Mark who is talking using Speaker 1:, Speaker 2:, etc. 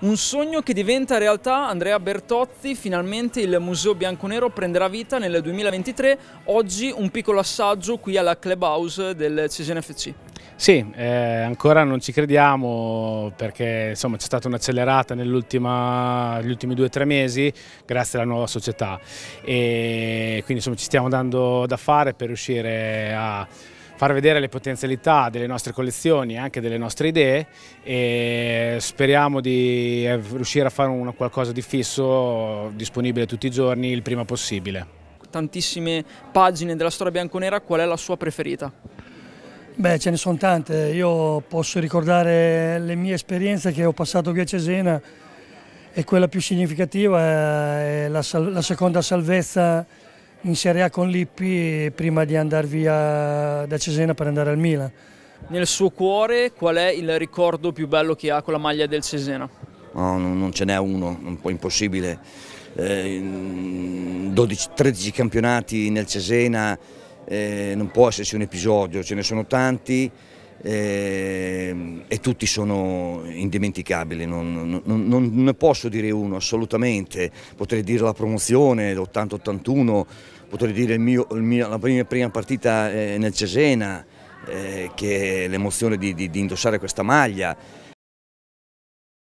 Speaker 1: Un sogno che diventa realtà, Andrea Bertozzi, finalmente il Museo Bianconero prenderà vita nel 2023, oggi un piccolo assaggio qui alla clubhouse del Cesena FC.
Speaker 2: Sì, eh, ancora non ci crediamo perché c'è stata un'accelerata negli ultimi due o tre mesi grazie alla nuova società e quindi insomma, ci stiamo dando da fare per riuscire a far vedere le potenzialità delle nostre collezioni e anche delle nostre idee e speriamo di eh, riuscire a fare un, qualcosa di fisso, disponibile tutti i giorni, il prima possibile.
Speaker 1: Tantissime pagine della storia bianconera, qual è la sua preferita?
Speaker 3: Beh, ce ne sono tante, io posso ricordare le mie esperienze che ho passato qui a Cesena e quella più significativa è la, la seconda salvezza in Serie A con Lippi prima di andare via da Cesena per andare
Speaker 1: al Milan. Nel suo cuore qual è il ricordo più bello che ha con la maglia del Cesena?
Speaker 4: No, non ce n'è uno, un po' impossibile. Eh, 12, 13 campionati nel Cesena eh, non può esserci un episodio, ce ne sono tanti e, ehm, e tutti sono indimenticabili, non, non, non, ne posso dire uno assolutamente, potrei dire la promozione, l'80-81, potrei dire il mio, il mio, la mia prima partita eh, nel Cesena, eh, che l'emozione di, di, di indossare questa maglia.